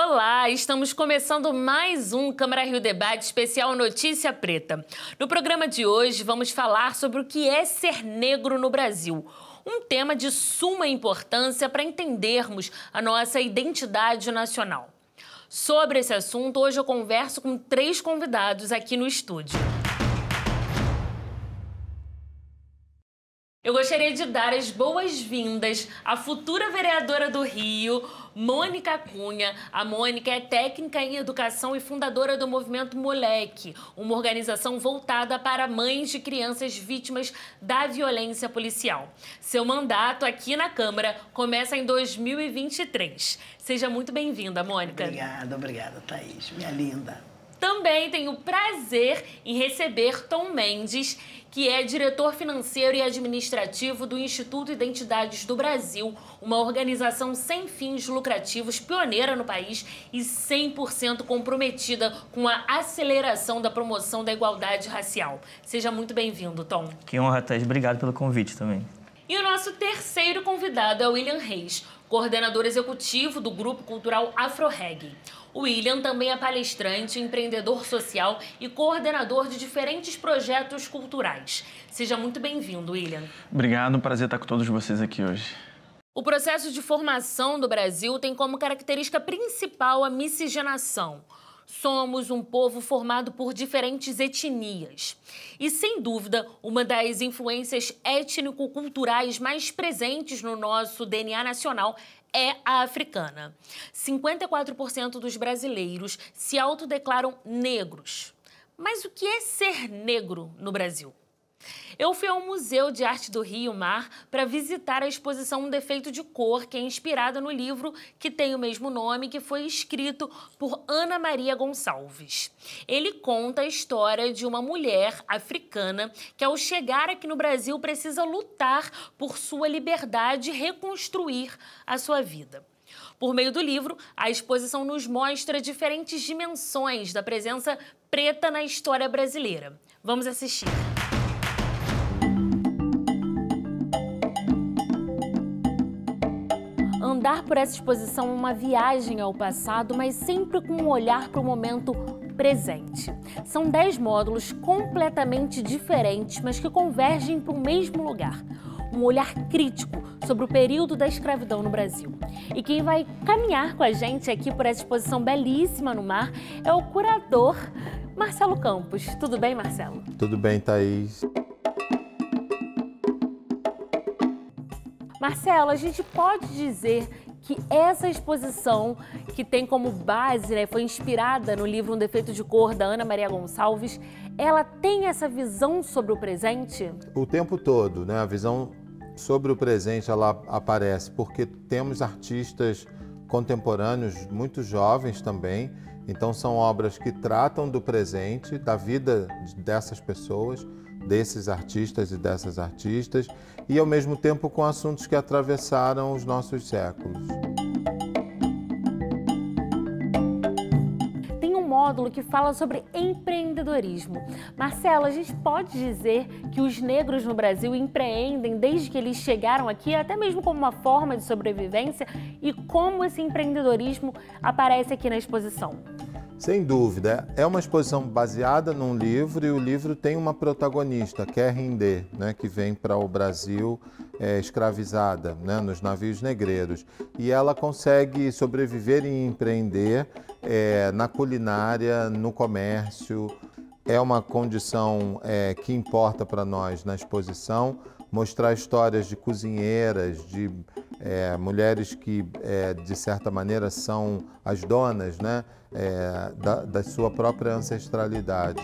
Olá, estamos começando mais um Câmara Rio Debate especial Notícia Preta. No programa de hoje vamos falar sobre o que é ser negro no Brasil. Um tema de suma importância para entendermos a nossa identidade nacional. Sobre esse assunto, hoje eu converso com três convidados aqui no estúdio. Eu gostaria de dar as boas-vindas à futura vereadora do Rio, Mônica Cunha. A Mônica é técnica em educação e fundadora do Movimento Moleque, uma organização voltada para mães de crianças vítimas da violência policial. Seu mandato aqui na Câmara começa em 2023. Seja muito bem-vinda, Mônica. Obrigada, obrigada, Thaís. Minha linda. Também tenho prazer em receber Tom Mendes, que é diretor financeiro e administrativo do Instituto Identidades do Brasil, uma organização sem fins lucrativos, pioneira no país e 100% comprometida com a aceleração da promoção da igualdade racial. Seja muito bem-vindo, Tom. Que honra, Thais. Obrigado pelo convite também. E o nosso terceiro convidado é o William Reis, coordenador executivo do Grupo Cultural Afro Reggae. William também é palestrante, empreendedor social e coordenador de diferentes projetos culturais. Seja muito bem-vindo, William. Obrigado, prazer estar com todos vocês aqui hoje. O processo de formação do Brasil tem como característica principal a miscigenação. Somos um povo formado por diferentes etnias. E, sem dúvida, uma das influências étnico-culturais mais presentes no nosso DNA nacional é a africana. 54% dos brasileiros se autodeclaram negros. Mas o que é ser negro no Brasil? Eu fui ao Museu de Arte do Rio Mar para visitar a exposição Um Defeito de Cor, que é inspirada no livro que tem o mesmo nome, que foi escrito por Ana Maria Gonçalves. Ele conta a história de uma mulher africana que, ao chegar aqui no Brasil, precisa lutar por sua liberdade e reconstruir a sua vida. Por meio do livro, a exposição nos mostra diferentes dimensões da presença preta na história brasileira. Vamos assistir. dar por essa exposição uma viagem ao passado, mas sempre com um olhar para o momento presente. São dez módulos completamente diferentes, mas que convergem para o mesmo lugar. Um olhar crítico sobre o período da escravidão no Brasil. E quem vai caminhar com a gente aqui por essa exposição belíssima no mar é o curador Marcelo Campos. Tudo bem, Marcelo? Tudo bem, Thaís. Marcelo, a gente pode dizer que essa exposição, que tem como base, né, foi inspirada no livro Um Defeito de Cor, da Ana Maria Gonçalves, ela tem essa visão sobre o presente? O tempo todo, né? A visão sobre o presente ela aparece porque temos artistas contemporâneos muito jovens também, então são obras que tratam do presente, da vida dessas pessoas desses artistas e dessas artistas, e ao mesmo tempo com assuntos que atravessaram os nossos séculos. Tem um módulo que fala sobre empreendedorismo. Marcela, a gente pode dizer que os negros no Brasil empreendem desde que eles chegaram aqui, até mesmo como uma forma de sobrevivência, e como esse empreendedorismo aparece aqui na exposição? Sem dúvida, é uma exposição baseada num livro e o livro tem uma protagonista, Quer é Render, né, que vem para o Brasil é, escravizada né, nos navios negreiros. E ela consegue sobreviver e empreender é, na culinária, no comércio. É uma condição é, que importa para nós na exposição mostrar histórias de cozinheiras, de é, mulheres que, é, de certa maneira, são as donas, né? é, da, da sua própria ancestralidade.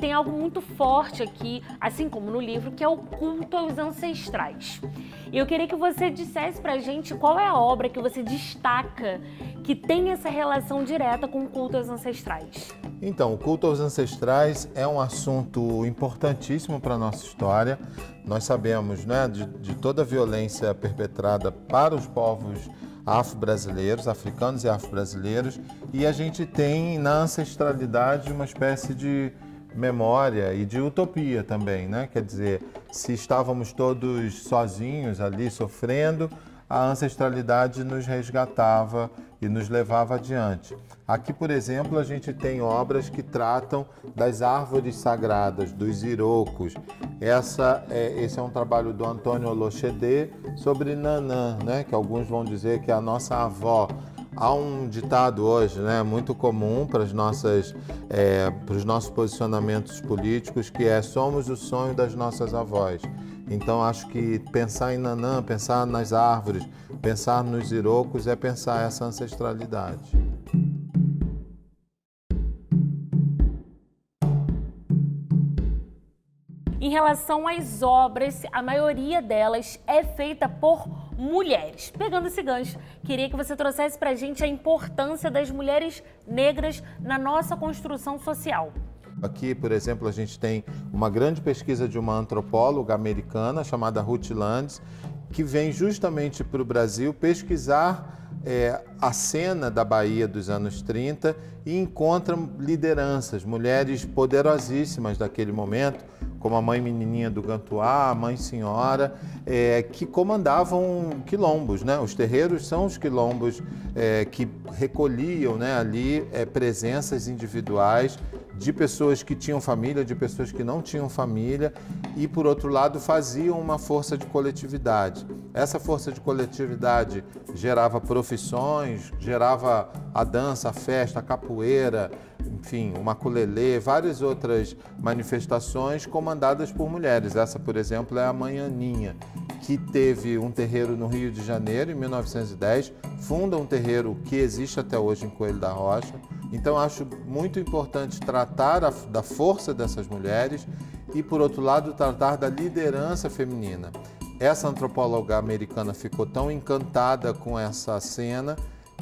Tem algo muito forte aqui, assim como no livro, que é o culto aos ancestrais. E eu queria que você dissesse pra gente qual é a obra que você destaca que tem essa relação direta com o culto aos ancestrais. Então, o culto aos ancestrais é um assunto importantíssimo para a nossa história. Nós sabemos né, de, de toda a violência perpetrada para os povos afro-brasileiros, africanos e afro-brasileiros, e a gente tem na ancestralidade uma espécie de memória e de utopia também, né? Quer dizer, se estávamos todos sozinhos ali sofrendo, a ancestralidade nos resgatava e nos levava adiante. Aqui, por exemplo, a gente tem obras que tratam das árvores sagradas, dos irocos. Essa é, esse é um trabalho do Antônio Lochedê sobre Nanã, né, que alguns vão dizer que é a nossa avó. Há um ditado hoje, né, muito comum para, as nossas, é, para os nossos posicionamentos políticos, que é somos o sonho das nossas avós. Então acho que pensar em Nanã, pensar nas árvores, pensar nos irocos é pensar essa ancestralidade. Em relação às obras, a maioria delas é feita por mulheres. Pegando esse gancho, queria que você trouxesse para a gente a importância das mulheres negras na nossa construção social. Aqui, por exemplo, a gente tem uma grande pesquisa de uma antropóloga americana chamada Ruth Landes, que vem justamente para o Brasil pesquisar é, a cena da Bahia dos anos 30 e encontra lideranças, mulheres poderosíssimas daquele momento, como a mãe menininha do Gantuá, a mãe senhora, é, que comandavam quilombos. Né? Os terreiros são os quilombos é, que recolhiam né, ali é, presenças individuais de pessoas que tinham família, de pessoas que não tinham família e, por outro lado, faziam uma força de coletividade. Essa força de coletividade gerava profissões, gerava a dança, a festa, a capoeira, enfim, o maculelê, várias outras manifestações comandadas por mulheres. Essa, por exemplo, é a Manhaninha, que teve um terreiro no Rio de Janeiro em 1910, funda um terreiro que existe até hoje em Coelho da Rocha. Então, acho muito importante tratar a, da força dessas mulheres e, por outro lado, tratar da liderança feminina. Essa antropóloga americana ficou tão encantada com essa cena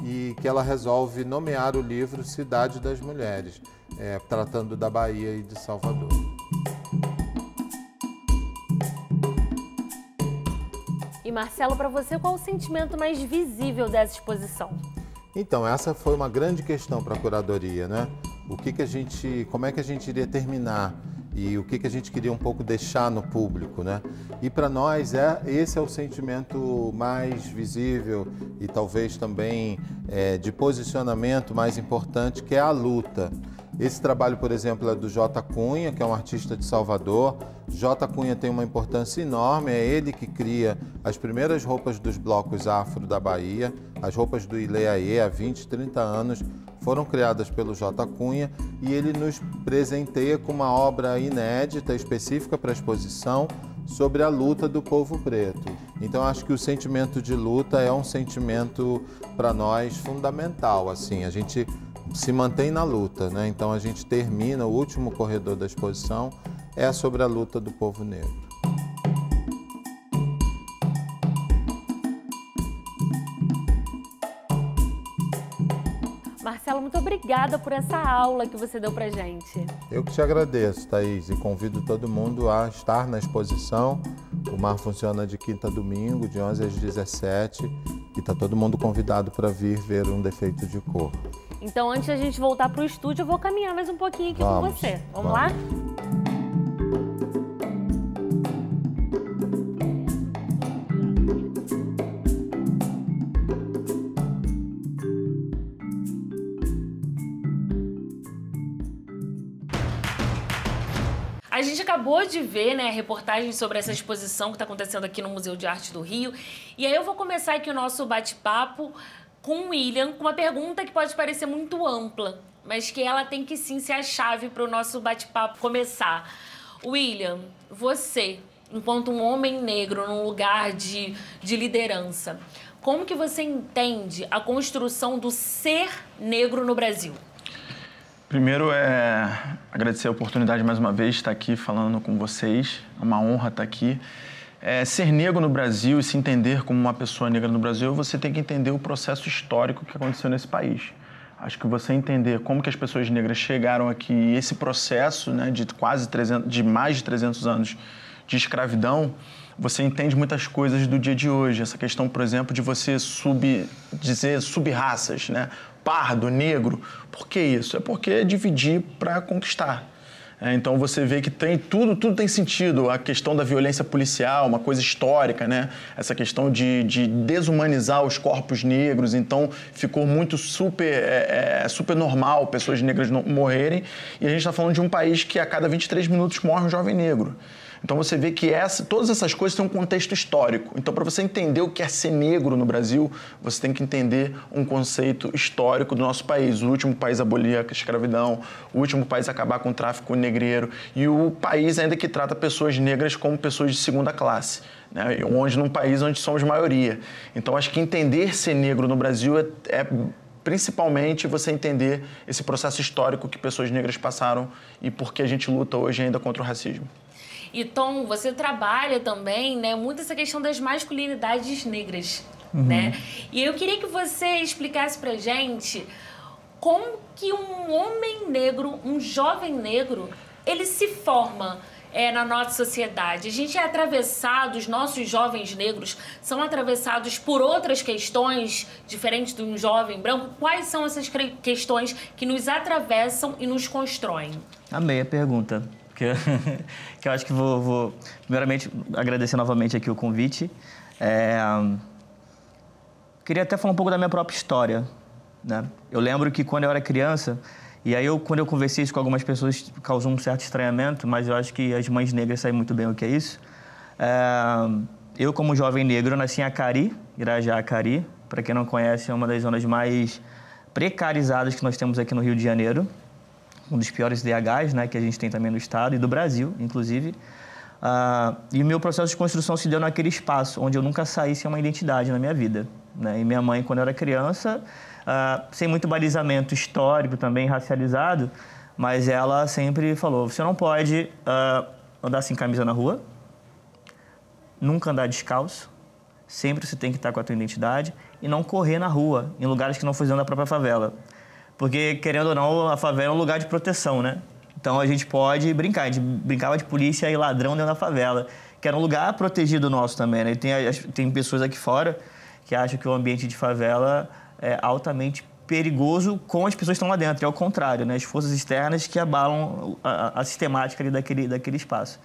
e que ela resolve nomear o livro Cidade das Mulheres, é, tratando da Bahia e de Salvador. E Marcelo, para você, qual o sentimento mais visível dessa exposição? Então, essa foi uma grande questão para a curadoria, né? O que, que a gente, como é que a gente iria terminar e o que, que a gente queria um pouco deixar no público, né? E para nós é esse é o sentimento mais visível e talvez também é, de posicionamento mais importante que é a luta. Esse trabalho, por exemplo, é do J. Cunha, que é um artista de Salvador. J. Cunha tem uma importância enorme, é ele que cria as primeiras roupas dos blocos afro da Bahia. As roupas do Ileaê há 20, 30 anos foram criadas pelo J. Cunha e ele nos presenteia com uma obra inédita, específica para a exposição, sobre a luta do povo preto. Então acho que o sentimento de luta é um sentimento para nós fundamental, assim, a gente se mantém na luta, né? Então a gente termina o último corredor da exposição é sobre a luta do povo negro. Marcelo, muito obrigada por essa aula que você deu pra gente. Eu que te agradeço, Thaís, e convido todo mundo a estar na exposição. O Mar funciona de quinta a domingo, de 11 às 17, e está todo mundo convidado para vir ver um defeito de cor. Então, antes da gente voltar para o estúdio, eu vou caminhar mais um pouquinho aqui vamos, com você. Vamos, vamos. lá? A gente acabou de ver, né, reportagem sobre essa exposição que está acontecendo aqui no Museu de Arte do Rio. E aí eu vou começar aqui o nosso bate-papo com o William com uma pergunta que pode parecer muito ampla, mas que ela tem que sim ser a chave para o nosso bate-papo começar. William, você, enquanto um homem negro num lugar de, de liderança, como que você entende a construção do ser negro no Brasil? Primeiro é agradecer a oportunidade mais uma vez de estar aqui falando com vocês. É uma honra estar aqui é, ser negro no Brasil e se entender como uma pessoa negra no Brasil, você tem que entender o processo histórico que aconteceu nesse país. Acho que você entender como que as pessoas negras chegaram aqui, esse processo né, de quase 300, de mais de 300 anos de escravidão, você entende muitas coisas do dia de hoje. Essa questão, por exemplo, de você sub, dizer subraças, né? Pardo, negro. Por que isso? É porque é dividir para conquistar. É, então você vê que tem tudo, tudo tem sentido. A questão da violência policial, uma coisa histórica, né? Essa questão de, de desumanizar os corpos negros. Então ficou muito super, é, é, é super normal pessoas negras morrerem. E a gente está falando de um país que a cada 23 minutos morre um jovem negro. Então você vê que essa, todas essas coisas têm um contexto histórico. Então, para você entender o que é ser negro no Brasil, você tem que entender um conceito histórico do nosso país. O último país a abolir a escravidão, o último país a acabar com o tráfico negreiro e o país ainda que trata pessoas negras como pessoas de segunda classe. Né? onde num país onde somos maioria. Então, acho que entender ser negro no Brasil é, é principalmente você entender esse processo histórico que pessoas negras passaram e por que a gente luta hoje ainda contra o racismo. E então, Tom, você trabalha também, né, muito essa questão das masculinidades negras, uhum. né? E eu queria que você explicasse pra gente como que um homem negro, um jovem negro, ele se forma é, na nossa sociedade. A gente é atravessado, os nossos jovens negros são atravessados por outras questões diferentes de um jovem branco. Quais são essas questões que nos atravessam e nos constroem? Amei a pergunta que, que eu acho que vou, vou, primeiramente, agradecer novamente aqui o convite. É, queria até falar um pouco da minha própria história. Né? Eu lembro que quando eu era criança, e aí eu, quando eu conversei isso com algumas pessoas, causou um certo estranhamento, mas eu acho que as mães negras sabem muito bem o que é isso. É, eu, como jovem negro, nasci em Acari, Irajá Acari. Para quem não conhece, é uma das zonas mais precarizadas que nós temos aqui no Rio de Janeiro um dos piores DHs né, que a gente tem também no estado e do Brasil, inclusive. Uh, e meu processo de construção se deu naquele espaço onde eu nunca saí sem uma identidade na minha vida. Né? E minha mãe, quando eu era criança, uh, sem muito balizamento histórico também, racializado, mas ela sempre falou: você não pode uh, andar sem camisa na rua, nunca andar descalço, sempre você tem que estar com a tua identidade e não correr na rua, em lugares que não fossem da própria favela. Porque, querendo ou não, a favela é um lugar de proteção, né? Então a gente pode brincar. A gente brincava de polícia e ladrão dentro da favela, que era um lugar protegido nosso também, né? E tem, tem pessoas aqui fora que acham que o ambiente de favela é altamente perigoso com as pessoas que estão lá dentro. É o contrário, né? As forças externas que abalam a, a sistemática ali daquele, daquele espaço.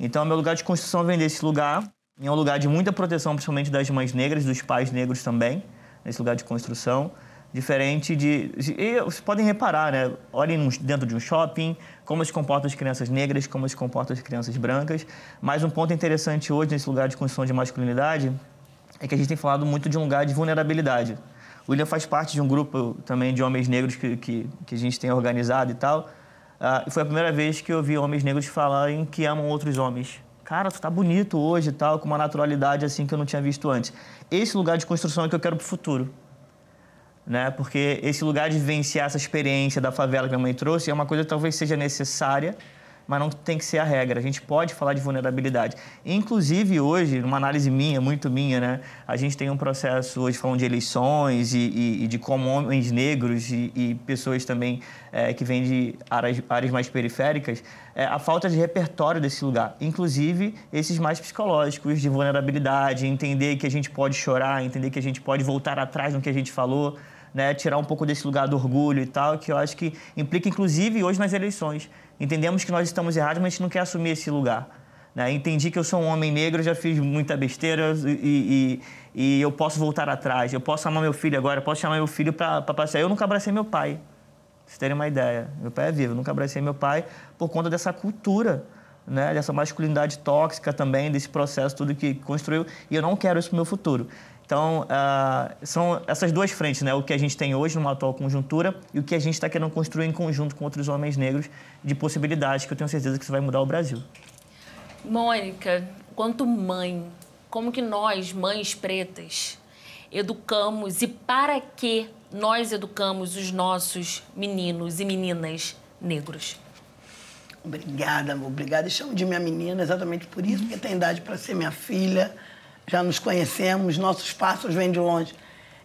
Então, é meu lugar de construção vem desse lugar. é um lugar de muita proteção, principalmente das mães negras, dos pais negros também, nesse lugar de construção. Diferente de. E vocês podem reparar, né? Olhem dentro de um shopping, como se comportam as crianças negras, como se comportam as crianças brancas. Mas um ponto interessante hoje, nesse lugar de construção de masculinidade, é que a gente tem falado muito de um lugar de vulnerabilidade. O William faz parte de um grupo também de homens negros que, que, que a gente tem organizado e tal. Uh, foi a primeira vez que eu vi homens negros falarem que amam outros homens. Cara, tu tá bonito hoje e tal, com uma naturalidade assim que eu não tinha visto antes. Esse lugar de construção é que eu quero pro futuro né? Porque esse lugar de vivenciar essa experiência da favela que minha mãe trouxe é uma coisa que talvez seja necessária, mas não tem que ser a regra. A gente pode falar de vulnerabilidade. Inclusive, hoje, numa análise minha, muito minha, né? A gente tem um processo hoje falando de eleições e, e, e de como homens negros e, e pessoas também é, que vêm de áreas, áreas mais periféricas, é, a falta de repertório desse lugar. Inclusive, esses mais psicológicos de vulnerabilidade, entender que a gente pode chorar, entender que a gente pode voltar atrás no que a gente falou né, tirar um pouco desse lugar do orgulho e tal, que eu acho que implica, inclusive, hoje nas eleições. Entendemos que nós estamos errados, mas a gente não quer assumir esse lugar. Né? Entendi que eu sou um homem negro, já fiz muita besteira e, e, e, eu posso voltar atrás. Eu posso amar meu filho agora, eu posso chamar meu filho para passear. Eu nunca abracei meu pai, pra vocês terem uma ideia. Meu pai é vivo, eu nunca abracei meu pai por conta dessa cultura. Né, dessa masculinidade tóxica também, desse processo, tudo que construiu, e eu não quero isso para o meu futuro. Então, uh, são essas duas frentes, né? O que a gente tem hoje numa atual conjuntura e o que a gente está querendo construir em conjunto com outros homens negros de possibilidades, que eu tenho certeza que isso vai mudar o Brasil. Mônica, quanto mãe, como que nós, mães pretas, educamos e para que nós educamos os nossos meninos e meninas negros? Obrigada, amor. Obrigada. chamo de minha menina exatamente por isso, porque tem idade para ser minha filha já nos conhecemos, nossos passos vêm de longe.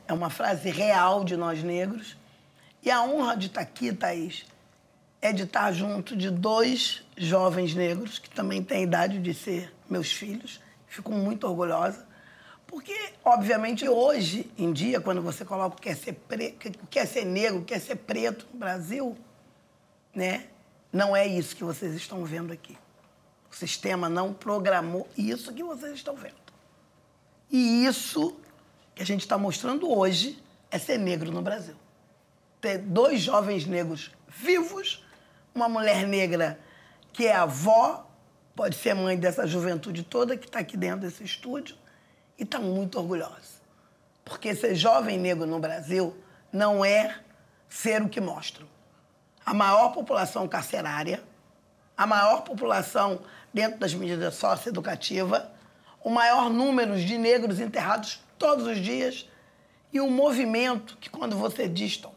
É uma frase real de nós negros. E a honra de estar aqui, Thaís, é de estar junto de dois jovens negros que também têm a idade de ser meus filhos. Fico muito orgulhosa. Porque, obviamente, hoje em dia, quando você coloca o que é ser, pre... o que é ser negro, o que é ser preto no Brasil, né? não é isso que vocês estão vendo aqui. O sistema não programou isso que vocês estão vendo. E isso que a gente está mostrando hoje é ser negro no Brasil. Ter dois jovens negros vivos, uma mulher negra que é avó, pode ser mãe dessa juventude toda que está aqui dentro desse estúdio e está muito orgulhosa. Porque ser jovem negro no Brasil não é ser o que mostram. A maior população carcerária, a maior população dentro das medidas socioeducativas, o maior número de negros enterrados todos os dias e o movimento que, quando você distam,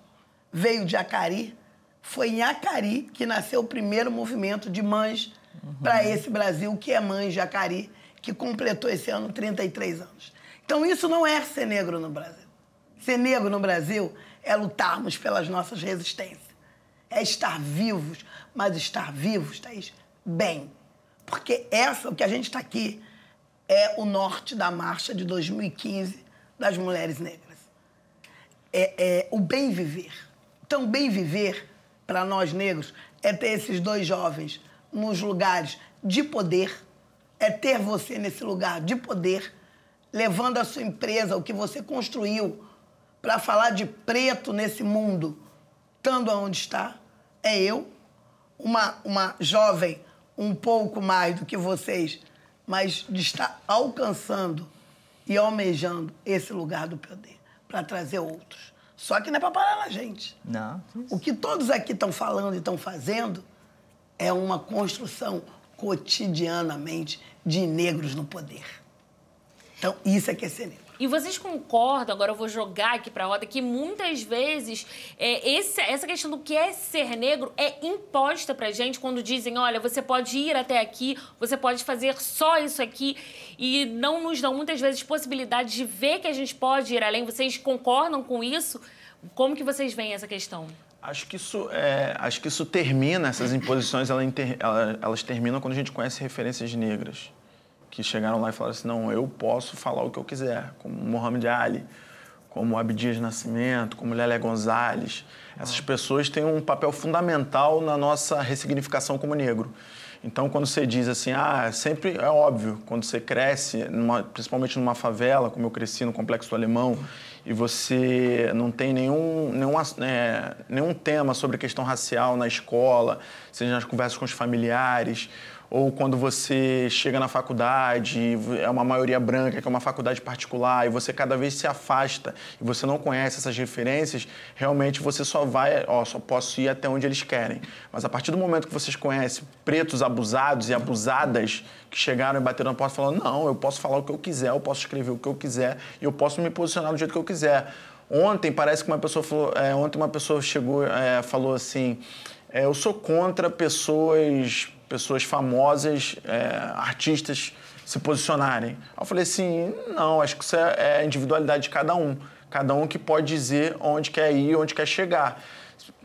veio de Acari, foi em Acari que nasceu o primeiro movimento de mães uhum. para esse Brasil, que é Mães de Acari, que completou esse ano 33 anos. Então, isso não é ser negro no Brasil. Ser negro no Brasil é lutarmos pelas nossas resistências. É estar vivos, mas estar vivos, Thaís, bem. Porque essa, o que a gente está aqui, é o norte da marcha de 2015 das mulheres negras. É, é o bem viver. Então, bem viver para nós negros é ter esses dois jovens nos lugares de poder, é ter você nesse lugar de poder, levando a sua empresa, o que você construiu, para falar de preto nesse mundo, estando onde está, é eu, uma, uma jovem um pouco mais do que vocês, mas de estar alcançando e almejando esse lugar do poder para trazer outros. Só que não é para parar na gente. Não. O que todos aqui estão falando e estão fazendo é uma construção cotidianamente de negros no poder. Então, isso é que é ser negro. E vocês concordam, agora eu vou jogar aqui para a roda, que muitas vezes é, esse, essa questão do que é ser negro é imposta para gente quando dizem, olha, você pode ir até aqui, você pode fazer só isso aqui, e não nos dão muitas vezes possibilidade de ver que a gente pode ir além. Vocês concordam com isso? Como que vocês veem essa questão? Acho que isso, é, acho que isso termina, essas imposições, elas, elas terminam quando a gente conhece referências negras que chegaram lá e falaram assim: não, eu posso falar o que eu quiser, como Mohamed Ali, como Abdias Nascimento, como Lélia Gonzalez. Essas ah. pessoas têm um papel fundamental na nossa ressignificação como negro. Então, quando você diz assim, ah, é sempre é óbvio, quando você cresce, numa, principalmente numa favela, como eu cresci no Complexo do Alemão, e você não tem nenhum, nenhum, é, nenhum tema sobre questão racial na escola, seja nas conversas com os familiares, ou quando você chega na faculdade, é uma maioria branca, que é uma faculdade particular, e você cada vez se afasta e você não conhece essas referências, realmente você só vai, ó, só posso ir até onde eles querem. Mas a partir do momento que vocês conhecem pretos abusados e abusadas que chegaram e bateram na porta falando: não, eu posso falar o que eu quiser, eu posso escrever o que eu quiser, e eu posso me posicionar do jeito que eu quiser. Ontem parece que uma pessoa falou, é, ontem uma pessoa chegou, é, falou assim: é, eu sou contra pessoas pessoas famosas, é, artistas se posicionarem. eu falei assim, não, acho que isso é, é, a individualidade de cada um. Cada um que pode dizer onde quer ir, onde quer chegar.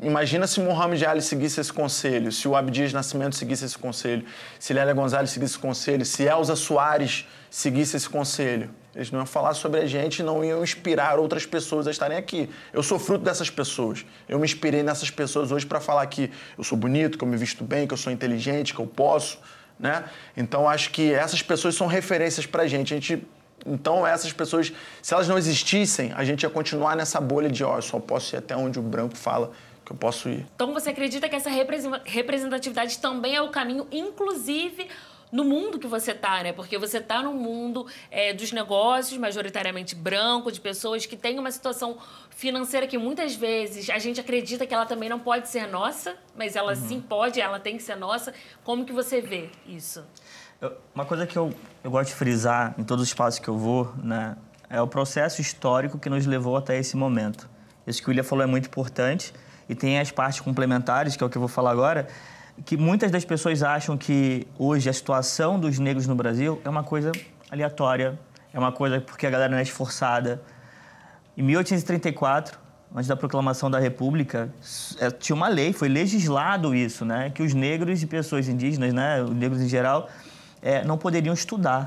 Imagina se Mohamed Ali seguisse esse conselho, se o Abdias Nascimento seguisse esse conselho, se Lélia Gonzalez seguisse esse conselho, se Elza Soares seguisse esse conselho. Eles não iam falar sobre a gente, não iam inspirar outras pessoas a estarem aqui. Eu sou fruto dessas pessoas. Eu me inspirei nessas pessoas hoje para falar que eu sou bonito, que eu me visto bem, que eu sou inteligente, que eu posso, né? Então acho que essas pessoas são referências para a gente. A gente então essas pessoas, se elas não existissem, a gente ia continuar nessa bolha de ó, oh, eu só posso ir até onde o branco fala, que eu posso ir. Então você acredita que essa representatividade também é o caminho, inclusive no mundo que você está, né? Porque você está num mundo é, dos negócios, majoritariamente branco, de pessoas que têm uma situação financeira que muitas vezes a gente acredita que ela também não pode ser nossa, mas ela uhum. sim pode, ela tem que ser nossa. Como que você vê isso? Eu, uma coisa que eu, eu gosto de frisar em todos os espaços que eu vou, né? É o processo histórico que nos levou até esse momento. Isso que o William falou é muito importante e tem as partes complementares, que é o que eu vou falar agora, que muitas das pessoas acham que hoje a situação dos negros no Brasil é uma coisa aleatória, é uma coisa porque a galera não é esforçada. Em 1834, antes da proclamação da República, é, tinha uma lei, foi legislado isso, né? Que os negros e pessoas indígenas, né? Os negros em geral, é, não poderiam estudar.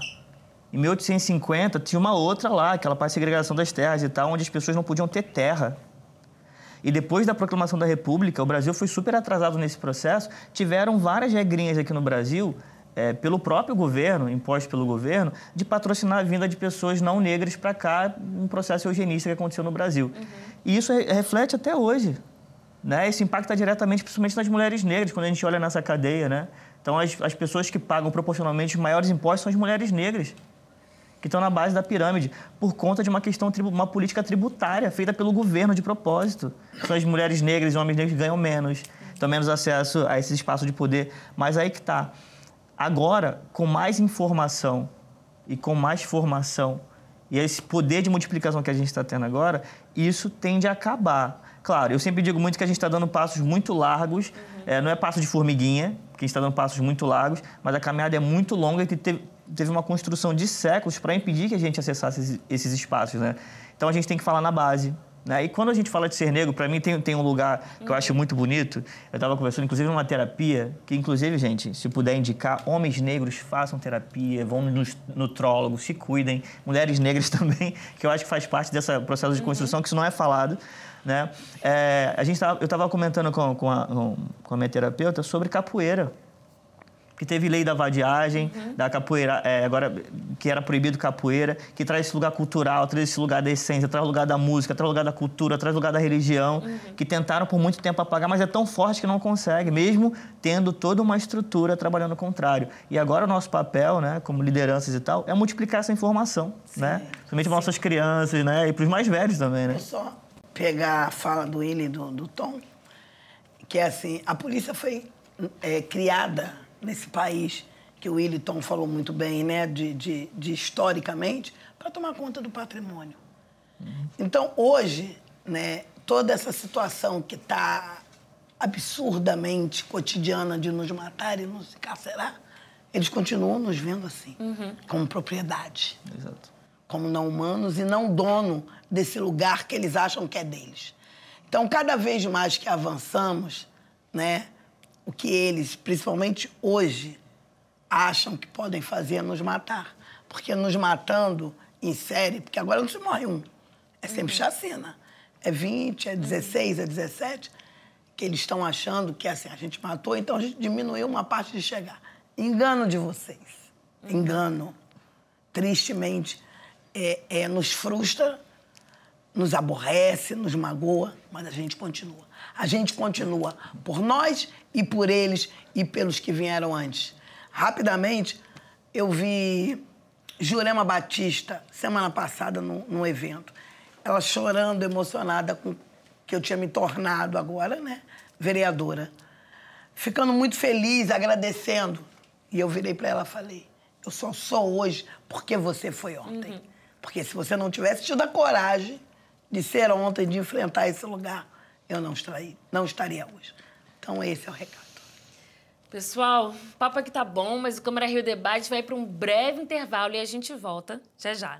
Em 1850, tinha uma outra lá, aquela parte de segregação das terras e tal, onde as pessoas não podiam ter terra. E depois da proclamação da República, o Brasil foi super atrasado nesse processo. Tiveram várias regrinhas aqui no Brasil é, pelo próprio governo, imposto pelo governo, de patrocinar a vinda de pessoas não negras para cá, um processo eugenista que aconteceu no Brasil. Uhum. E isso re reflete até hoje. Né? Isso impacta tá diretamente, principalmente nas mulheres negras, quando a gente olha nessa cadeia. Né? Então, as, as pessoas que pagam proporcionalmente maiores impostos são as mulheres negras que estão na base da pirâmide por conta de uma questão, uma política tributária feita pelo governo de propósito. São as mulheres negras e homens negros que ganham menos, têm menos acesso a esse espaço de poder. Mas aí que está. Agora, com mais informação e com mais formação e esse poder de multiplicação que a gente está tendo agora, isso tende a acabar. Claro, eu sempre digo muito que a gente está dando passos muito largos, uhum. é, não é passo de formiguinha, que a gente está dando passos muito largos, mas a caminhada é muito longa e que teve uma construção de séculos para impedir que a gente acessasse esses, espaços, né? Então a gente tem que falar na base, né? E quando a gente fala de ser negro, para mim tem, tem um lugar que eu acho uhum. muito bonito. Eu estava conversando, inclusive, numa terapia, que, inclusive, gente, se puder indicar, homens negros façam terapia, vão no nutrólogo, se cuidem. Mulheres negras também, que eu acho que faz parte desse processo de uhum. construção, que isso não é falado. Né? É, a gente tava, eu estava comentando com, com, a, com a minha terapeuta sobre capoeira que teve lei da vadiagem, uhum. da capoeira, é, agora que era proibido capoeira, que traz esse lugar cultural, traz esse lugar da essência, traz o lugar da música, traz o lugar da cultura, traz o lugar da religião, uhum. que tentaram por muito tempo apagar, mas é tão forte que não consegue, mesmo tendo toda uma estrutura trabalhando o contrário. E agora o nosso papel, né, como lideranças e tal, é multiplicar essa informação, Sim. né? Principalmente para nossas crianças, né? E para os mais velhos também, né? só pegar a fala do Willi e do, do Tom, que é assim, a polícia foi é, criada nesse país que o Williton falou muito bem, né, de, de, de historicamente, para tomar conta do patrimônio. Uhum. Então, hoje, né, toda essa situação que está absurdamente cotidiana de nos matar e nos encarcerar, eles continuam nos vendo assim, uhum. como propriedade. Exato. Como não humanos e não dono desse lugar que eles acham que é deles. Então, cada vez mais que avançamos, né, o que eles, principalmente hoje, acham que podem fazer é nos matar. Porque nos matando em série, porque agora não se morre um, é sempre uhum. chacina. É 20, é 16, é 17, que eles estão achando que assim, a gente matou, então a gente diminuiu uma parte de chegar. Engano de vocês. Uhum. Engano. Tristemente, é, é, nos frustra, nos aborrece, nos magoa, mas a gente continua. A gente continua por nós e por eles e pelos que vieram antes. Rapidamente, eu vi Jurema Batista, semana passada, num, num evento. Ela chorando, emocionada com que eu tinha me tornado agora, né? Vereadora. Ficando muito feliz, agradecendo. E eu virei para ela e falei: Eu só sou hoje porque você foi ontem. Uhum. Porque se você não tivesse tido a coragem de ser ontem, de enfrentar esse lugar, eu não estaria, não estaria hoje. Então, esse é o recado. Pessoal, o papo aqui tá bom, mas o Câmara Rio Debate vai para um breve intervalo e a gente volta já já.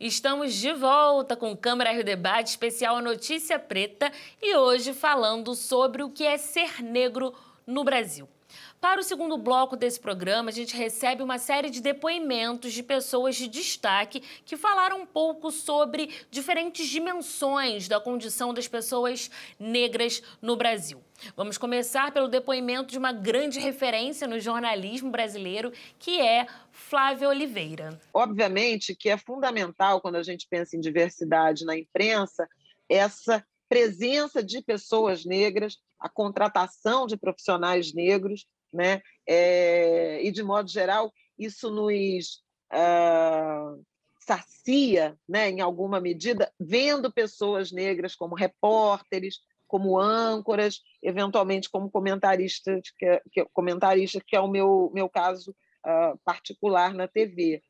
Estamos de volta com Câmara Rio Debate, especial a Notícia Preta, e hoje falando sobre o que é ser negro no Brasil. Para o segundo bloco desse programa, a gente recebe uma série de depoimentos de pessoas de destaque que falaram um pouco sobre diferentes dimensões da condição das pessoas negras no Brasil. Vamos começar pelo depoimento de uma grande referência no jornalismo brasileiro, que é Flávia Oliveira. Obviamente que é fundamental, quando a gente pensa em diversidade na imprensa, essa presença de pessoas negras, a contratação de profissionais negros, né? É, e, de modo geral, isso nos uh, ah, sacia, né, em alguma medida, vendo pessoas negras como repórteres, como âncoras, eventualmente como comentaristas, que, é, que, é, comentarista, que é o meu, meu caso uh, particular na TV.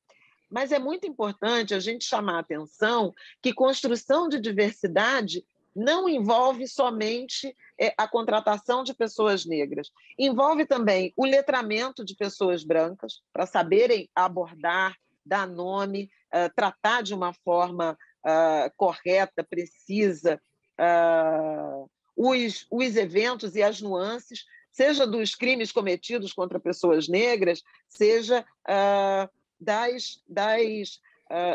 Mas é muito importante a gente chamar a atenção que construção de diversidade não envolve somente é, a contratação de pessoas negras, envolve também o letramento de pessoas brancas, para saberem abordar, dar nome, uh, tratar de uma forma uh, correta, precisa, uh, os, os eventos e as nuances, seja dos crimes cometidos contra pessoas negras, seja ah, das, das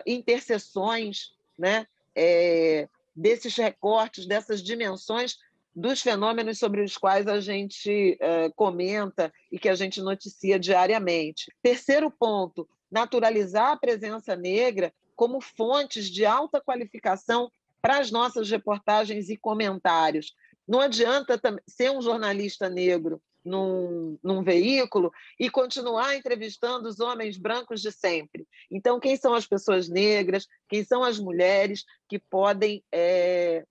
interseções, né? É, desses recortes, dessas dimensões dos fenômenos sobre os quais a gente uh, comenta e que a gente noticia diariamente. Terceiro ponto, naturalizar a presença negra como fontes de alta qualificação para as nossas reportagens e comentários. Não adianta ser um jornalista negro num, num, veículo e continuar entrevistando os homens brancos de sempre. Então, quem são as pessoas negras, quem são as mulheres que podem é,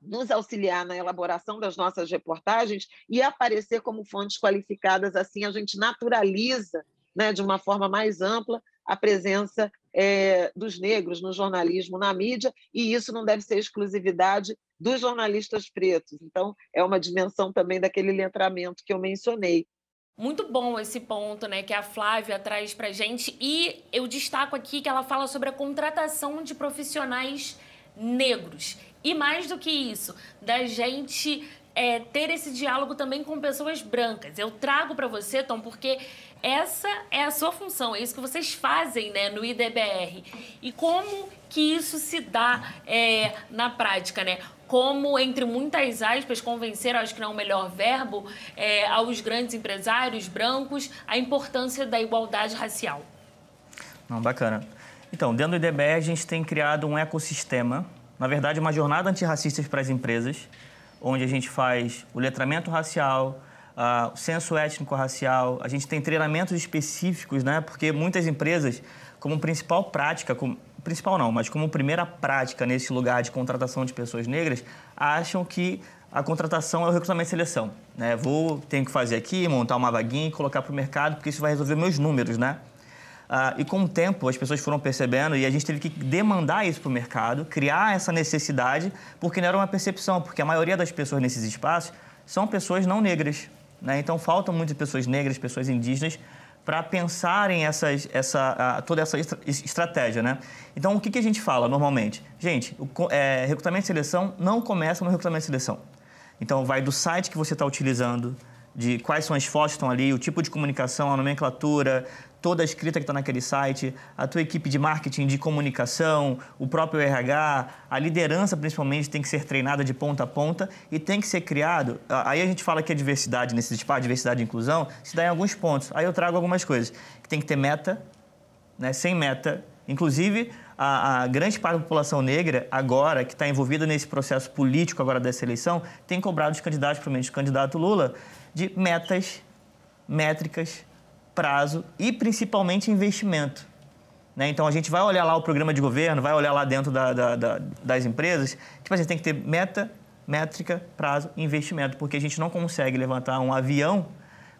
nos auxiliar na elaboração das nossas reportagens e aparecer como fontes qualificadas? Assim, a gente naturaliza né, de uma forma mais ampla a presença é, dos negros no jornalismo, na mídia, e isso não deve ser exclusividade dos jornalistas pretos. Então, é uma dimensão também daquele letramento que eu mencionei. Muito bom esse ponto, né, que a Flávia traz para gente. E eu destaco aqui que ela fala sobre a contratação de profissionais negros. E mais do que isso, da gente é, ter esse diálogo também com pessoas brancas. Eu trago para você, Tom, porque essa é a sua função, é isso que vocês fazem né, no IDBR. E como que isso se dá é, na prática, né? Como, entre muitas aspas, convencer, acho que não é o melhor verbo, é, aos grandes empresários brancos a importância da igualdade racial. Não, bacana. Então, dentro do IDBR, a gente tem criado um ecossistema, na verdade, uma jornada antirracista para as empresas, onde a gente faz o letramento racial, uh, o censo étnico-racial, a gente tem treinamentos específicos, né? Porque muitas empresas, como principal prática, como, principal não, mas como primeira prática nesse lugar de contratação de pessoas negras, acham que a contratação é o recrutamento e seleção. Né? Vou, tenho que fazer aqui, montar uma vaguinha e colocar para o mercado, porque isso vai resolver meus números, né? Ah, e com o tempo, as pessoas foram percebendo e a gente teve que demandar isso para o mercado, criar essa necessidade, porque não era uma percepção, porque a maioria das pessoas nesses espaços são pessoas não negras. Né? Então, faltam muitas pessoas negras, pessoas indígenas, para pensarem essas, essa, toda essa estratégia, né? Então, o que, que a gente fala normalmente? Gente, o, é, recrutamento e seleção não começa no recrutamento e seleção. Então, vai do site que você está utilizando, de quais são as fotos que estão ali, o tipo de comunicação, a nomenclatura, toda a escrita que está naquele site, a tua equipe de marketing, de comunicação, o próprio RH, a liderança principalmente tem que ser treinada de ponta a ponta e tem que ser criado. Aí a gente fala que a é diversidade nesse espaço, diversidade e inclusão, se dá em alguns pontos. Aí eu trago algumas coisas. Que tem que ter meta, né? sem meta. Inclusive, a, a, grande parte da população negra, agora, que está envolvida nesse processo político agora dessa eleição, tem cobrado os candidatos, principalmente o candidato Lula, de metas, métricas, prazo e principalmente investimento. Né? Então a gente vai olhar lá o programa de governo, vai olhar lá dentro da, da, da, das empresas, tipo gente assim, tem que ter meta, métrica, prazo e investimento, porque a gente não consegue levantar um avião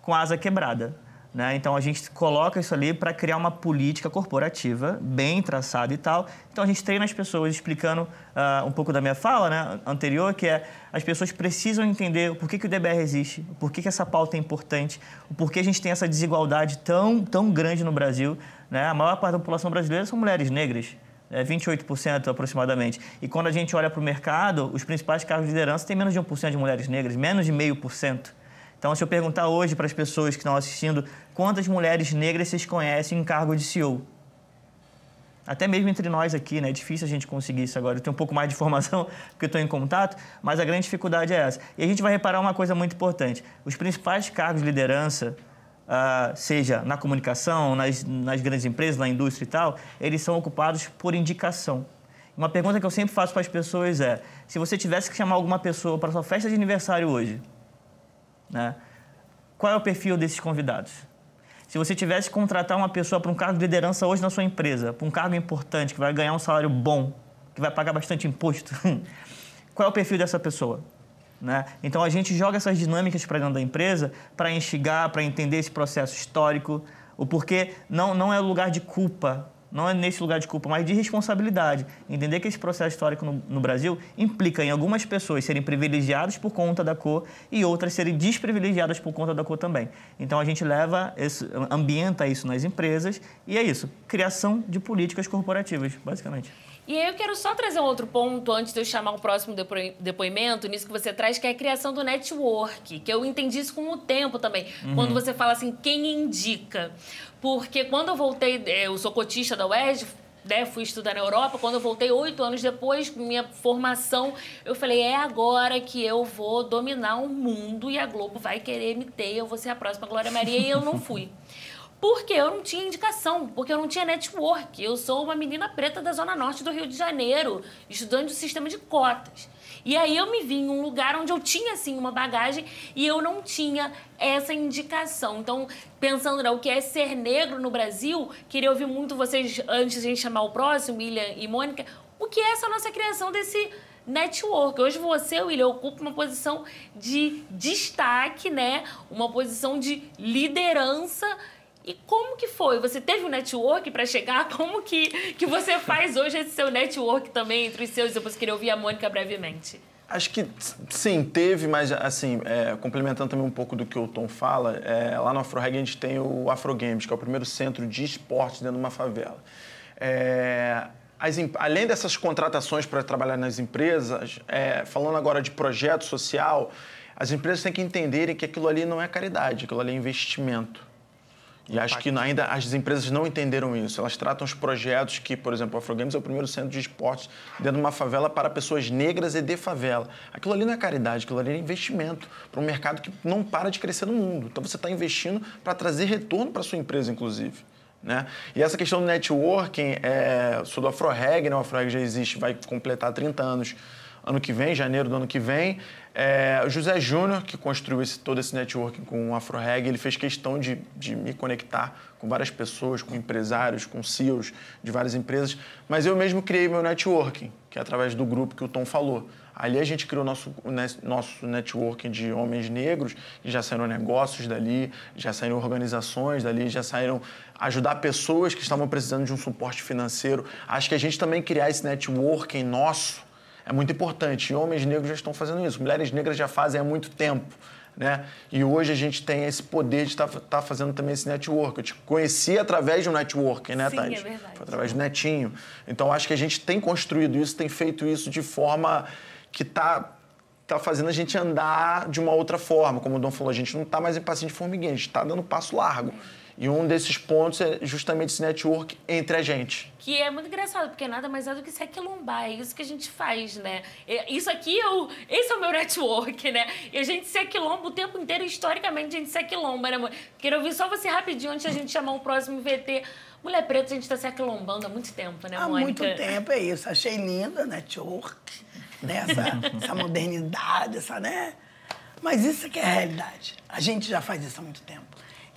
com asa quebrada. Né? Então a gente coloca isso ali para criar uma política corporativa bem traçada e tal. Então a gente treina as pessoas explicando uh, um pouco da minha fala né, anterior, que é as pessoas precisam entender por que, que o DBR existe, por que, que essa pauta é importante, por que a gente tem essa desigualdade tão, tão grande no Brasil. Né? A maior parte da população brasileira são mulheres negras. 28% né? aproximadamente. E quando a gente olha para o mercado, os principais cargos de liderança têm menos de 1% de mulheres negras, menos de 0,5%. Então, se eu perguntar hoje para as pessoas que estão assistindo quantas mulheres negras vocês conhecem em cargo de CEO, até mesmo entre nós aqui, né? É difícil a gente conseguir isso agora. Eu tenho um pouco mais de informação porque eu estou em contato, mas a grande dificuldade é essa. E a gente vai reparar uma coisa muito importante: os principais cargos de liderança, ah, seja na comunicação, nas, nas grandes empresas, na indústria e tal, eles são ocupados por indicação. Uma pergunta que eu sempre faço para as pessoas é: se você tivesse que chamar alguma pessoa para sua festa de aniversário hoje, né? Qual é o perfil desses convidados? Se você tivesse que contratar uma pessoa para um cargo de liderança hoje na sua empresa, para um cargo importante, que vai ganhar um salário bom, que vai pagar bastante imposto, qual é o perfil dessa pessoa? Né? Então a gente joga essas dinâmicas para dentro da empresa para instigar, para entender esse processo histórico, o porquê não, não é lugar de culpa não é nesse lugar de culpa, mas de responsabilidade. Entender que esse processo histórico no, no, Brasil implica em algumas pessoas serem privilegiadas por conta da cor e outras serem desprivilegiadas por conta da cor também. Então a gente leva, esse, ambienta isso nas empresas e é isso, criação de políticas corporativas, basicamente. E aí eu quero só trazer um outro ponto antes de eu chamar o próximo depoimento, nisso que você traz, que é a criação do network, que eu entendi isso com o tempo também, uhum. quando você fala assim, quem indica. Porque quando eu voltei, é, eu sou cotista da UERJ, né, fui estudar na Europa. Quando eu voltei oito anos depois, minha formação, eu falei: é agora que eu vou dominar o mundo e a Globo vai querer me ter, eu vou ser a próxima Glória Maria. E eu não fui. Porque eu não tinha indicação, porque eu não tinha network. Eu sou uma menina preta da Zona Norte do Rio de Janeiro, estudando o sistema de cotas. E aí eu me vi em um lugar onde eu tinha, assim, uma bagagem e eu não tinha essa indicação. Então, pensando né, o que é ser negro no Brasil, queria ouvir muito vocês, antes de a gente chamar o próximo, William e Mônica, o que é essa nossa criação desse network. Hoje você, William, ocupa uma posição de destaque, né? Uma posição de liderança e como que foi? Você teve um network para chegar? Como que, que você faz hoje esse seu network também entre os seus? Depois queria ouvir a Mônica brevemente. Acho que sim, teve, mas assim, é, complementando também um pouco do que o Tom fala, é, lá no AfroReg a gente tem o AfroGames, que é o primeiro centro de esporte dentro de uma favela. É, as, além dessas contratações para trabalhar nas empresas, é, falando agora de projeto social, as empresas têm que entenderem que aquilo ali não é caridade, aquilo ali é investimento. E acho que ainda as empresas não entenderam isso. Elas tratam os projetos que, por exemplo, o Afrogames é o primeiro centro de esportes dentro de uma favela para pessoas negras e de favela. Aquilo ali não é caridade, aquilo ali é investimento para um mercado que não para de crescer no mundo. Então você está investindo para trazer retorno para sua empresa, inclusive. Né? E essa questão do networking, é, sou do AfroReg, né? o AfroReg já existe, vai completar 30 anos ano que vem, janeiro do ano que vem. É, José Júnior, que construiu esse, todo esse networking com o AfroReg, ele fez questão de, de me conectar com várias pessoas, com empresários, com CEOs de várias empresas, mas eu mesmo criei meu networking, que é através do grupo que o Tom falou. Ali a gente criou nosso, nosso networking de homens negros, que já saíram negócios dali, já saíram organizações dali, já saíram ajudar pessoas que estavam precisando de um suporte financeiro. Acho que a gente também criar esse networking nosso é muito importante. E homens negros já estão fazendo isso, mulheres negras já fazem há muito tempo. Né? E hoje a gente tem esse poder de estar tá, tá fazendo também esse network. Eu te conheci através de um network, né, Sim, Tati? É verdade. Foi através do netinho. Então acho que a gente tem construído isso, tem feito isso de forma que está tá fazendo a gente andar de uma outra forma. Como o Dom falou, a gente não está mais em paciente de formiguinha, a gente está dando passo largo. É. E um desses pontos é justamente esse network entre a gente. Que é muito engraçado, porque nada mais é do que se aquilombar, é isso que a gente faz, né? É, isso aqui é o Esse é o meu network, né? E a gente se aquilomba o tempo inteiro, historicamente a gente se aquilomba, né, amor? Quero ouvir só você rapidinho antes de a gente chamar o próximo VT. Mulher preta, a gente está se aquilombando há muito tempo, né, há Mônica? Há muito tempo, é isso. Achei linda, network, né? Essa, essa modernidade, essa, né? Mas isso é que é a realidade. A gente já faz isso há muito tempo.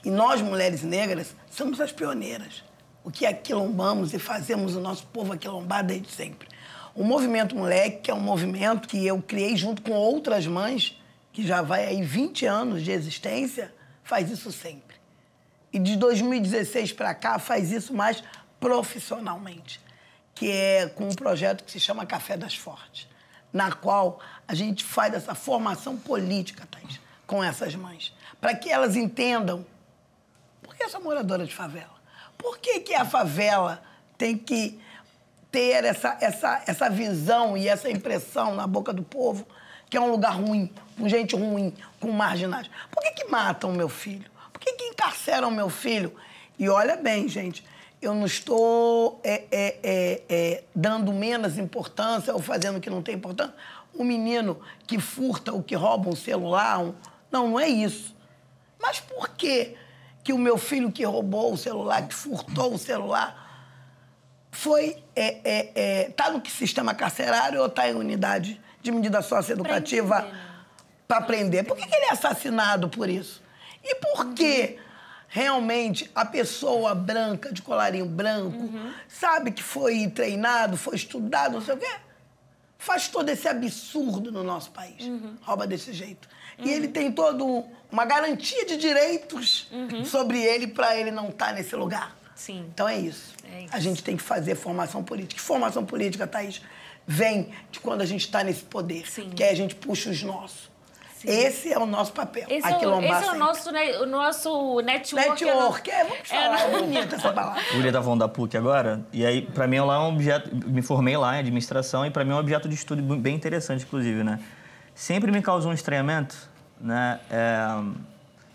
E nós, mulheres negras, somos as pioneiras. O que aquilombamos é e fazemos o nosso povo aquilombar desde sempre. O Movimento Moleque, que é um movimento que eu criei junto com outras mães, que já vai aí 20 anos de existência, faz isso sempre. E de 2016 para cá, faz isso mais profissionalmente, que é com um projeto que se chama Café das Fortes, na qual a gente faz essa formação política, Thais, com essas mães, para que elas entendam essa moradora de favela. Por que, que a favela tem que ter essa, essa, essa visão e essa impressão na boca do povo que é um lugar ruim, com gente ruim, com marginais? Por que, que matam meu filho? Por que, que encarceram meu filho? E olha bem, gente, eu não estou é, é, é, é dando menos importância ou fazendo que não tem importância. Um menino que furta ou que rouba um celular. Um... Não, não é isso. Mas por quê? que o meu filho que roubou o celular, que furtou o celular, foi é, é, é, tá no sistema carcerário ou tá em unidade de medida socioeducativa para prender? Né? Por que, que, ele é assassinado por isso? E por que realmente a pessoa branca, de colarinho branco, uhum. sabe que foi treinado, foi estudado, não sei o quê, faz todo esse absurdo no nosso país. Uhum. Rouba desse jeito. Uhum. E ele tem todo um uma garantia de direitos uhum. sobre ele para ele não estar tá nesse lugar. Sim. Então é isso. é isso. A gente tem que fazer formação política. Que formação política, Thaís, vem de quando a gente está nesse poder. Sim. Que aí a gente puxa os nossos. Sim. Esse é o nosso papel. Esse, é, o, esse é o nosso, né, o nosso network. É network, é, vamos é falar, é, bonita essa palavra. O ia da Von da PUC agora, e aí, para mim, é lá é um objeto. Me formei lá em administração, e para mim é um objeto de estudo bem interessante, inclusive, né? Sempre me causou um estranhamento né, é,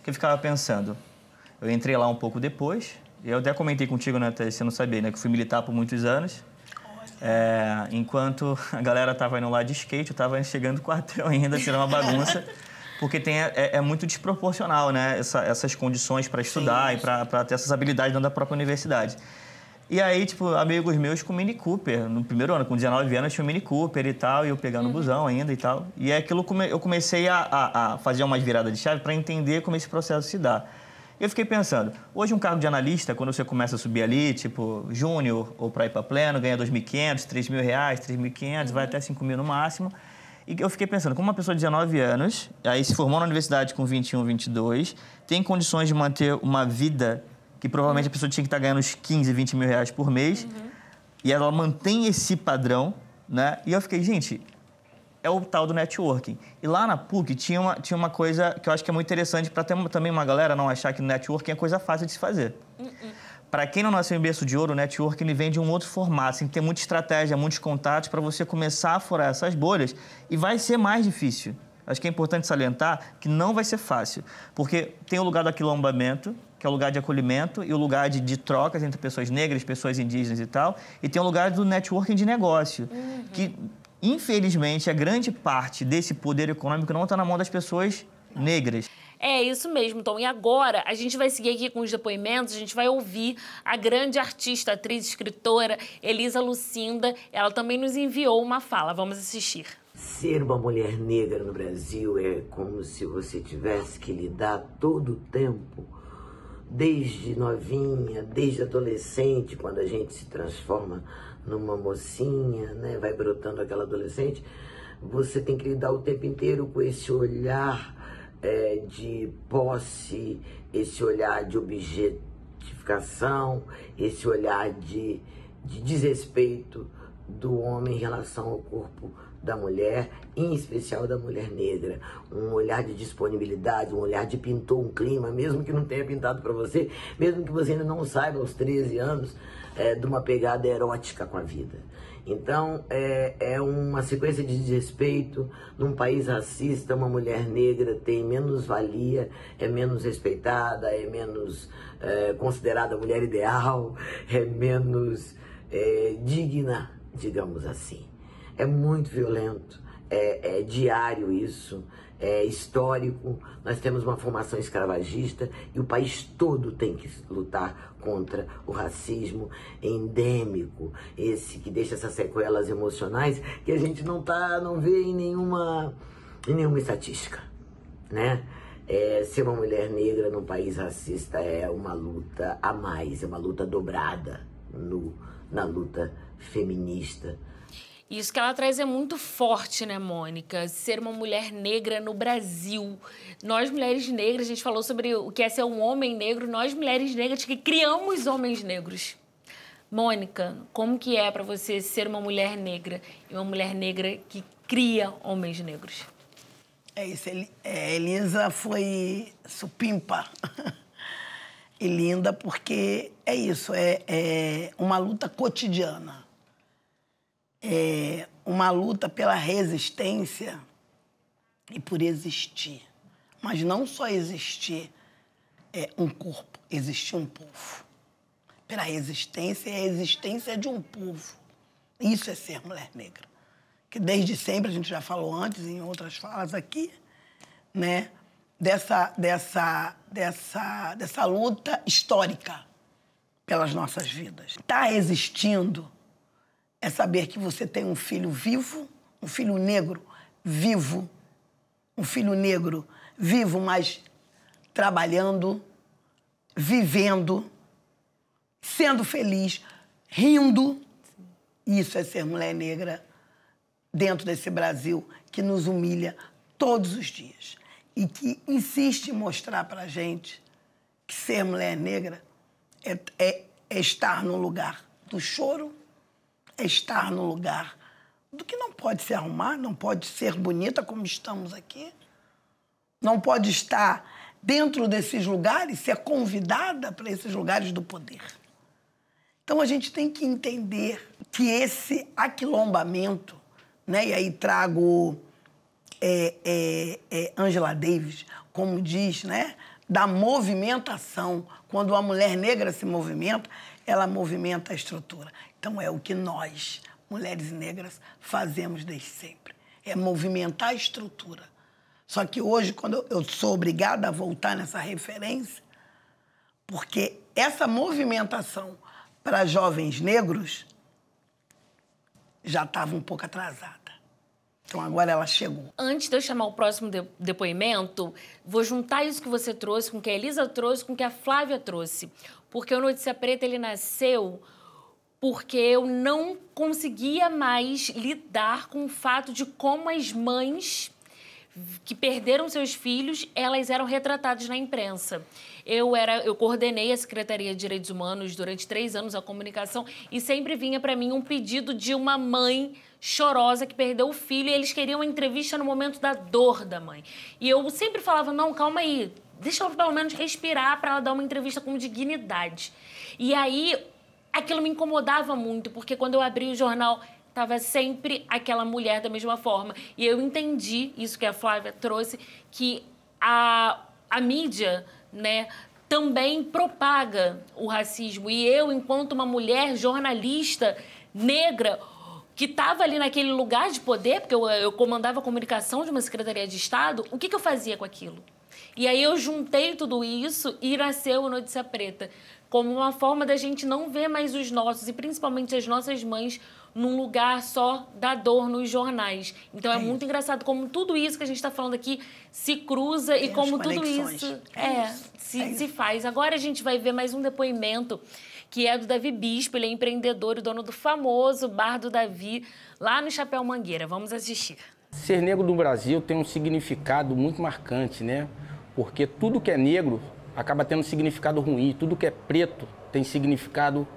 que eu ficava pensando. Eu entrei lá um pouco depois, e eu até comentei contigo, né, se não sabia, né, que fui militar por muitos anos. É, enquanto a galera estava indo lá de skate, eu estava chegando no quartel ainda, tirando uma bagunça. porque tem, é, é, muito desproporcional, né? Essa, essas condições para estudar Sim, e para ter essas habilidades dentro da própria universidade. E aí, tipo, amigos meus com Mini Cooper. No primeiro ano, com 19 anos, tinha um Mini Cooper e tal, e eu pegando uhum. busão ainda e tal. E é aquilo que eu comecei a, a, a, fazer umas viradas de chave para entender como esse processo se dá. Eu fiquei pensando, hoje um cargo de analista, quando você começa a subir ali, tipo, júnior ou para ir para pleno, ganha 2.500, 3.000 reais, 3.500, uhum. vai até 5.000 no máximo. E eu fiquei pensando, como uma pessoa de 19 anos, aí se formou na universidade com 21, 22, tem condições de manter uma vida e provavelmente a pessoa tinha que estar tá ganhando uns 15, 20 mil reais por mês. Uhum. E ela mantém esse padrão, né? E eu fiquei, gente, é o tal do networking. E lá na PUC tinha uma, tinha uma coisa que eu acho que é muito interessante para também uma galera não achar que networking é coisa fácil de se fazer. Uhum. Para quem não nasceu em berço de ouro, o networking vem de um outro formato. Assim, tem que ter muita estratégia, muitos contatos para você começar a furar essas bolhas. E vai ser mais difícil. Acho que é importante salientar que não vai ser fácil. Porque tem o lugar do aquilombamento, que é o lugar de acolhimento e o lugar de, de trocas entre pessoas negras, pessoas indígenas e tal. E tem o lugar do networking de negócio, uhum. que infelizmente a grande parte desse poder econômico não está na mão das pessoas negras. É isso mesmo, Tom. E agora a gente vai seguir aqui com os depoimentos, a gente vai ouvir a grande artista, atriz, escritora Elisa Lucinda. Ela também nos enviou uma fala. Vamos assistir. Ser uma mulher negra no Brasil é como se você tivesse que lidar todo o tempo desde novinha, desde adolescente, quando a gente se transforma numa mocinha, né, vai brotando aquela adolescente, você tem que lidar o tempo inteiro com esse olhar é, de posse, esse olhar de objetificação, esse olhar de, de desrespeito do homem em relação ao corpo da mulher, em especial da mulher negra. Um olhar de disponibilidade, um olhar de pintou um clima, mesmo que não tenha pintado para você, mesmo que você ainda não saiba aos 13 anos, é, de uma pegada erótica com a vida. Então, é, é uma sequência de desrespeito. Num país racista, uma mulher negra tem menos valia, é menos respeitada, é menos é, considerada mulher ideal, é menos é, digna, digamos assim é muito violento, é, é diário isso, é histórico. Nós temos uma formação escravagista e o país todo tem que lutar contra o racismo endêmico, esse que deixa essas sequelas emocionais que a gente não tá, não vê em nenhuma, em nenhuma estatística, né? É, ser uma mulher negra num país racista é uma luta a mais, é uma luta dobrada no, na luta feminista. Isso que ela traz é muito forte, né, Mônica? Ser uma mulher negra no Brasil. Nós, mulheres negras, a gente falou sobre o que é ser um homem negro. Nós, mulheres negras, que criamos homens negros. Mônica, como que é para você ser uma mulher negra e uma mulher negra que cria homens negros? É isso. É, Elisa foi supimpa e linda porque é isso. É, é uma luta cotidiana é, uma luta pela resistência e por existir. Mas não só existir é, um corpo, existir um povo. Pela resistência e é a existência de um povo. Isso é ser mulher negra. Que desde sempre, a gente já falou antes em outras falas aqui, né? Dessa, dessa, dessa, dessa luta histórica pelas nossas vidas. Está existindo é saber que você tem um filho vivo, um filho negro vivo, um filho negro vivo, mas trabalhando, vivendo, sendo feliz, rindo. Isso é ser mulher negra dentro desse Brasil que nos humilha todos os dias e que insiste em mostrar para gente que ser mulher negra é, é, é estar no lugar do choro é estar no lugar do que não pode se arrumar, não pode ser bonita como estamos aqui, não pode estar dentro desses lugares, ser convidada para esses lugares do poder. Então a gente tem que entender que esse aquilombamento, né? e aí trago é, é, é Angela Davis, como diz, né? da movimentação. Quando a mulher negra se movimenta, ela movimenta a estrutura. Então é o que nós, mulheres negras, fazemos desde sempre. É movimentar a estrutura. Só que hoje, quando eu sou obrigada a voltar nessa referência, porque essa movimentação para jovens negros já estava um pouco atrasada. Então agora ela chegou. Antes de eu chamar o próximo depoimento, vou juntar isso que você trouxe com o que a Elisa trouxe, com o que a Flávia trouxe. Porque o Notícia Preta ele nasceu porque eu não conseguia mais lidar com o fato de como as mães que perderam seus filhos, elas eram retratadas na imprensa. Eu era, eu coordenei a Secretaria de Direitos Humanos durante três anos a comunicação e sempre vinha para mim um pedido de uma mãe chorosa que perdeu o filho e eles queriam uma entrevista no momento da dor da mãe. E eu sempre falava não, calma aí, deixa eu pelo menos respirar para ela dar uma entrevista com dignidade. E aí aquilo me incomodava muito, porque quando eu abri o jornal, estava sempre aquela mulher da mesma forma. E eu entendi isso que a Flávia trouxe, que a, a mídia, né, também propaga o racismo. E eu, enquanto uma mulher jornalista negra, que estava ali naquele lugar de poder, porque eu, eu, comandava a comunicação de uma secretaria de Estado, o que, que, eu fazia com aquilo? E aí eu juntei tudo isso e nasceu a Notícia Preta como uma forma da gente não ver mais os nossos e principalmente as nossas mães num lugar só da dor nos jornais. Então é, é muito engraçado como tudo isso que a gente está falando aqui se cruza Tem e como tudo isso é, é isso. Se, é se faz. Agora a gente vai ver mais um depoimento que é do Davi Bispo, ele é empreendedor e dono do famoso Bar do Davi, lá no Chapéu Mangueira. Vamos assistir. Ser negro no Brasil tem um significado muito marcante, né? Porque tudo que é negro acaba tendo significado ruim. Tudo que é preto tem significado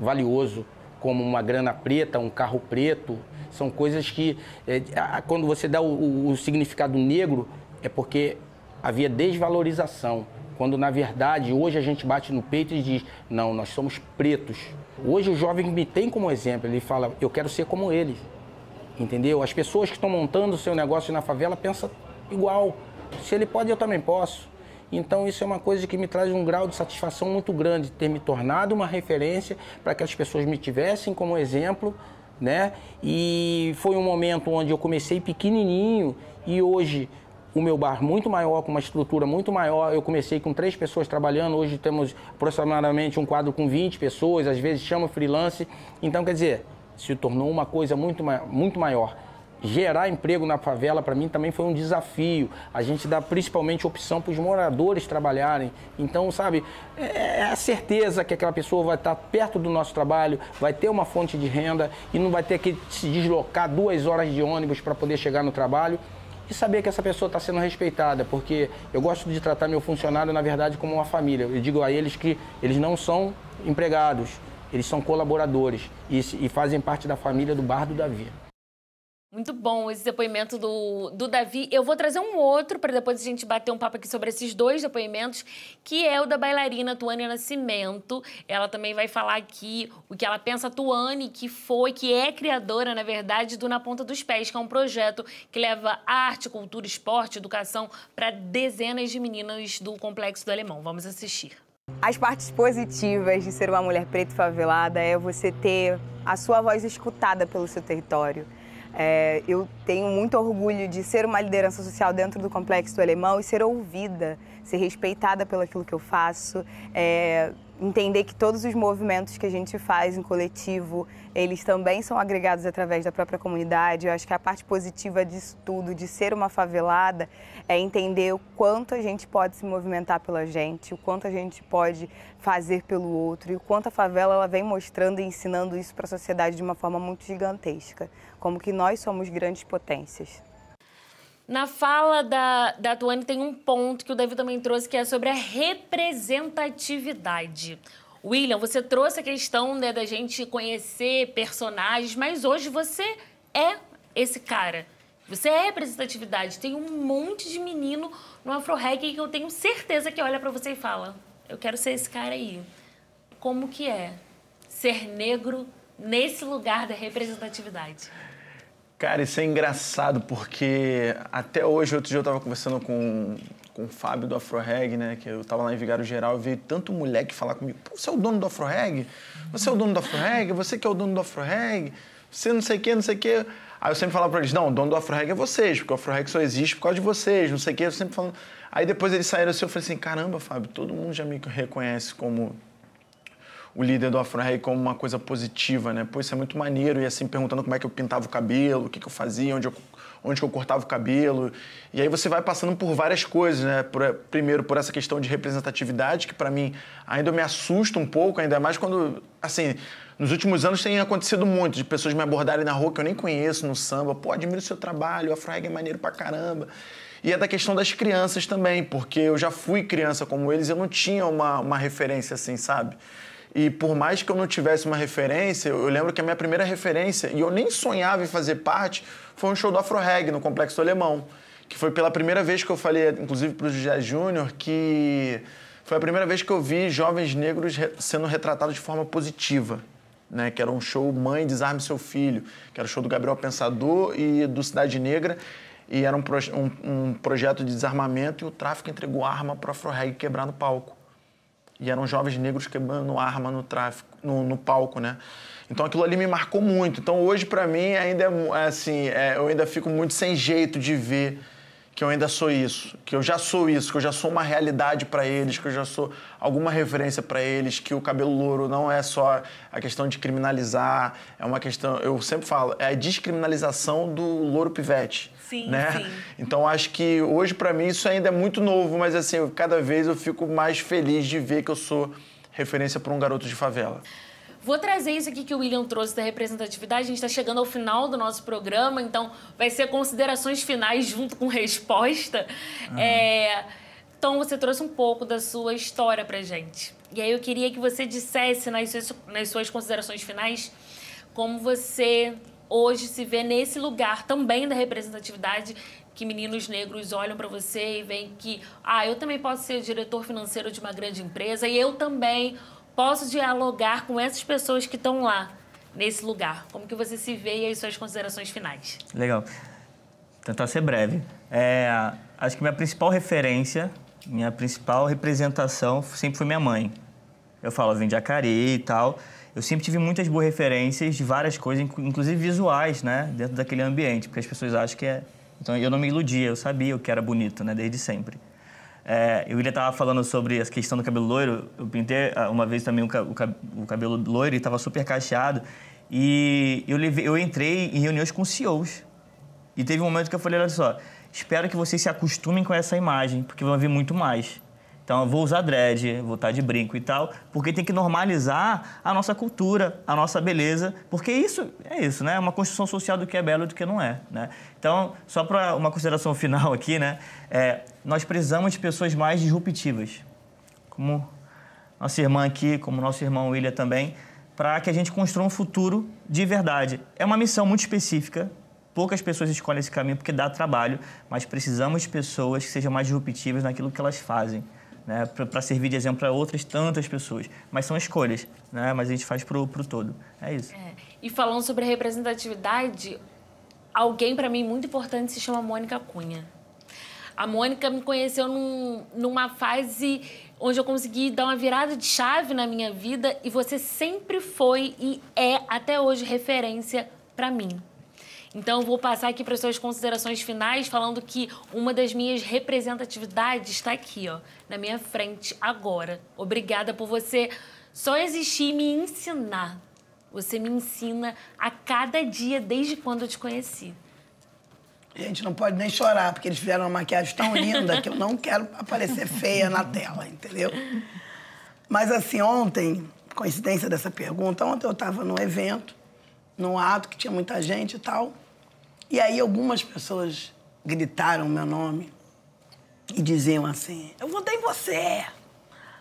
valioso, como uma grana preta, um carro preto. São coisas que, é, quando você dá o, o significado negro, é porque havia desvalorização. Quando, na verdade, hoje a gente bate no peito e diz: não, nós somos pretos. Hoje o jovem me tem como exemplo, ele fala: eu quero ser como eles. Entendeu? As pessoas que estão montando o seu negócio na favela pensam igual. Se ele pode, eu também posso. Então, isso é uma coisa que me traz um grau de satisfação muito grande, ter me tornado uma referência para que as pessoas me tivessem como exemplo, né? E foi um momento onde eu comecei pequenininho e hoje o meu bar muito maior, com uma estrutura muito maior. Eu comecei com três pessoas trabalhando, hoje temos aproximadamente um quadro com 20 pessoas, às vezes chama freelance. Então, quer dizer, se tornou uma coisa muito, muito maior gerar emprego na favela, para mim, também foi um desafio. A gente dá principalmente opção para os moradores trabalharem. Então, sabe, é, é a certeza que aquela pessoa vai estar tá perto do nosso trabalho, vai ter uma fonte de renda e não vai ter que se deslocar duas horas de ônibus para poder chegar no trabalho e saber que essa pessoa está sendo respeitada, porque eu gosto de tratar meu funcionário, na verdade, como uma família. Eu digo a eles que eles não são empregados, eles são colaboradores e, e fazem parte da família do Bardo Davi. Muito bom esse depoimento do, do Davi. Eu vou trazer um outro para depois a gente bater um papo aqui sobre esses dois depoimentos, que é o da bailarina Tuane Nascimento. Ela também vai falar aqui o que ela pensa, Tuane, que foi, que é criadora, na verdade, do Na Ponta dos Pés, que é um projeto que leva arte, cultura, esporte, educação para dezenas de meninas do Complexo do Alemão. Vamos assistir. As partes positivas de ser uma mulher preta e favelada é você ter a sua voz escutada pelo seu território é, eu tenho muito orgulho de ser uma liderança social dentro do complexo do alemão e ser ouvida, ser respeitada pelo aquilo que eu faço. É, entender que todos os movimentos que a gente faz em coletivo, eles também são agregados através da própria comunidade. Eu acho que a parte positiva disso tudo, de ser uma favelada, é entender o quanto a gente pode se movimentar pela gente, o quanto a gente pode fazer pelo outro e o quanto a favela ela vem mostrando e ensinando isso para a sociedade de uma forma muito gigantesca, como que nós somos grandes potências. Na fala da, da Duane tem um ponto que o David também trouxe, que é sobre a representatividade. William, você trouxe a questão né, da gente conhecer personagens, mas hoje você é esse cara. Você é representatividade. Tem um monte de menino no Afro Reggae que eu tenho certeza que olha para você e fala: Eu quero ser esse cara aí. Como que é ser negro nesse lugar da representatividade? Cara, isso é engraçado porque até hoje, outro dia eu estava conversando com, com o Fábio do AfroReg, né? Que eu estava lá em Vigário Geral e veio tanto moleque falar comigo: você é o dono do AfroReg? Você é o dono do AfroReg? Você que é o dono do AfroReg? Você não sei o quê, não sei o quê. Aí eu sempre falava para eles: não, o dono do AfroReg é vocês, porque o AfroReg só existe por causa de vocês, não sei o quê. Eu sempre falando. Aí depois eles saíram assim, eu falei assim: caramba, Fábio, todo mundo já me reconhece como o líder do Afro Rei como uma coisa positiva, né? Pô, isso é muito maneiro. E assim, perguntando como é que eu pintava o cabelo, o que, que eu fazia, onde eu, onde que eu cortava o cabelo. E aí você vai passando por várias coisas, né? Por, primeiro, por essa questão de representatividade, que para mim ainda me assusta um pouco, ainda mais quando, assim, nos últimos anos tem acontecido muito, de pessoas me abordarem na rua que eu nem conheço no samba. Pô, admiro o seu trabalho, o Afro Rei é maneiro pra caramba. E é da questão das crianças também, porque eu já fui criança como eles, eu não tinha uma, uma referência assim, sabe? E por mais que eu não tivesse uma referência, eu lembro que a minha primeira referência, e eu nem sonhava em fazer parte, foi um show do Afro Reg no Complexo Alemão. Que foi pela primeira vez que eu falei, inclusive para o José Júnior, que foi a primeira vez que eu vi jovens negros sendo retratados de forma positiva. Né, que era um show Mãe Desarme Seu Filho, que era o show do Gabriel Pensador e do Cidade Negra, e era um, um, um projeto de desarmamento, e o tráfico entregou arma para o Afro Reg quebrar no palco. E eram jovens negros quebrando arma no tráfico, no, no palco, né? Então aquilo ali me marcou muito. Então hoje para mim ainda é, é assim, é, eu ainda fico muito sem jeito de ver que eu ainda sou isso, que eu já sou isso, que eu já sou uma realidade para eles, que eu já sou alguma referência para eles, que o cabelo louro não é só a questão de criminalizar, é uma questão, eu sempre falo, é a descriminalização do louro pivete. Sim, né? Sim. Então acho que hoje para mim isso ainda é muito novo, mas assim, cada vez eu fico mais feliz de ver que eu sou referência para um garoto de favela. Vou trazer isso aqui que o William trouxe da representatividade. A gente está chegando ao final do nosso programa, então vai ser considerações finais junto com resposta. Uhum. É... Então, você trouxe um pouco da sua história para gente. E aí eu queria que você dissesse nas suas, nas suas considerações finais como você hoje se vê nesse lugar também da representatividade que meninos negros olham para você e veem que ah, eu também posso ser diretor financeiro de uma grande empresa e eu também posso dialogar com essas pessoas que estão lá, nesse lugar? Como que você se vê e as suas considerações finais? Legal. Tentar tá, ser breve. É, acho que minha principal referência, minha principal representação sempre foi minha mãe. Eu falo, eu vim de Acari e tal. Eu sempre tive muitas boas referências de várias coisas, inclusive visuais, né? Dentro daquele ambiente, porque as pessoas acham que é... Então, eu não me iludia, eu sabia o que era bonito, né? Desde sempre. É, o William estava falando sobre a questão do cabelo loiro. Eu pintei ah, uma vez também o, cabelo loiro e estava super cacheado. E eu, levei, eu entrei em reuniões com CEOs. E teve um momento que eu falei, olha só, espero que vocês se acostumem com essa imagem, porque vão ver muito mais. Então, eu vou usar dread, vou estar tá de brinco e tal, porque tem que normalizar a nossa cultura, a nossa beleza, porque isso é isso, né? É uma construção social do que é belo e do que não é, né? Então, só para uma consideração final aqui, né? É, nós precisamos de pessoas mais disruptivas, como nossa irmã aqui, como nosso irmão William também, para que a gente construa um futuro de verdade. É uma missão muito específica, poucas pessoas escolhem esse caminho porque dá trabalho, mas precisamos de pessoas que sejam mais disruptivas naquilo que elas fazem. Né, para servir de exemplo para outras tantas pessoas. Mas são escolhas, né, mas a gente faz para o todo. É isso. É. E falando sobre representatividade, alguém para mim muito importante se chama Mônica Cunha. A Mônica me conheceu num, numa fase onde eu consegui dar uma virada de chave na minha vida e você sempre foi e é até hoje referência para mim. Então, vou passar aqui para suas considerações finais, falando que uma das minhas representatividades está aqui, ó, na minha frente agora. Obrigada por você só existir e me ensinar. Você me ensina a cada dia desde quando eu te conheci. Gente, não pode nem chorar, porque eles fizeram uma maquiagem tão linda que eu não quero aparecer feia na tela, entendeu? Mas assim, ontem, coincidência dessa pergunta, ontem eu estava num evento, num ato que tinha muita gente e tal. E aí algumas pessoas gritaram meu nome e diziam assim: Eu votei em você,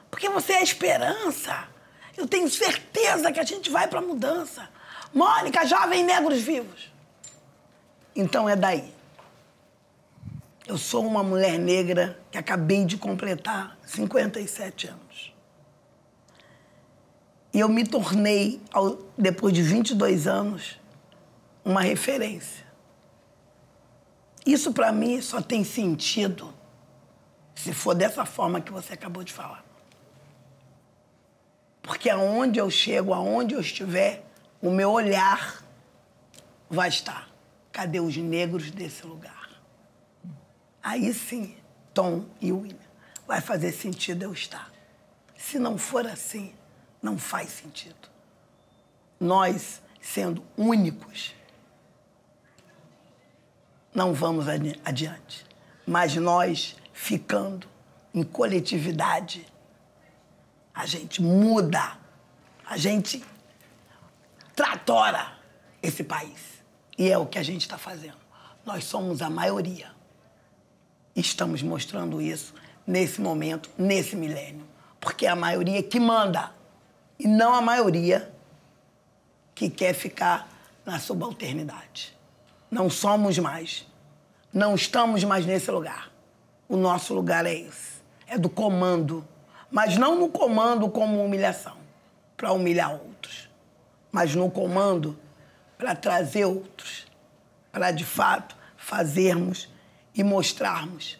porque você é a esperança. Eu tenho certeza que a gente vai para mudança. Mônica, jovem negros vivos. Então é daí. Eu sou uma mulher negra que acabei de completar 57 anos. E eu me tornei, ao, depois de 22 anos, uma referência. Isso para mim só tem sentido se for dessa forma que você acabou de falar. Porque aonde eu chego, aonde eu estiver, o meu olhar vai estar. Cadê os negros desse lugar? Aí sim, Tom e William, vai fazer sentido eu estar. Se não for assim, não faz sentido. Nós, sendo únicos, não vamos adiante. Mas nós, ficando em coletividade, a gente muda, a gente tratora esse país. E é o que a gente está fazendo. Nós somos a maioria estamos mostrando isso nesse momento, nesse milênio. Porque é a maioria que manda, e não a maioria que quer ficar na subalternidade. Não somos mais. Não estamos mais nesse lugar. O nosso lugar é esse. É do comando. Mas não no comando como humilhação, para humilhar outros. Mas no comando para trazer outros. Para, de fato, fazermos e mostrarmos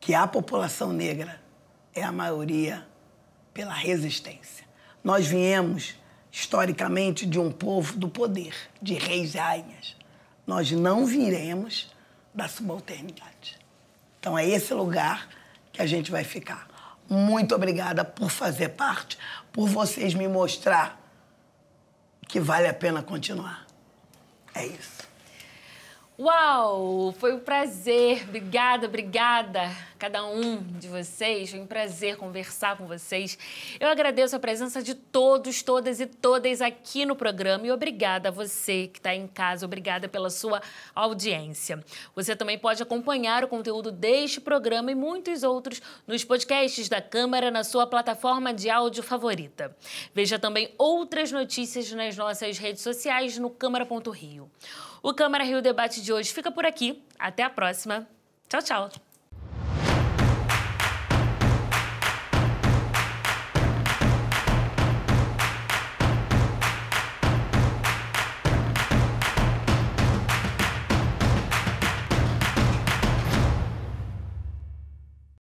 que a população negra é a maioria pela resistência. Nós viemos historicamente de um povo do poder, de reis e rainhas. Nós não viremos da subalternidade. Então é esse lugar que a gente vai ficar. Muito obrigada por fazer parte, por vocês me mostrar que vale a pena continuar. É isso. Uau! Foi um prazer. Obrigada, obrigada cada um de vocês. Foi um prazer conversar com vocês. Eu agradeço a presença de todos, todas e todas aqui no programa e obrigada a você que está em casa. Obrigada pela sua audiência. Você também pode acompanhar o conteúdo deste programa e muitos outros nos podcasts da Câmara na sua plataforma de áudio favorita. Veja também outras notícias nas nossas redes sociais no Câmara.rio. O Câmara Rio Debate de hoje fica por aqui. Até a próxima. Tchau, tchau.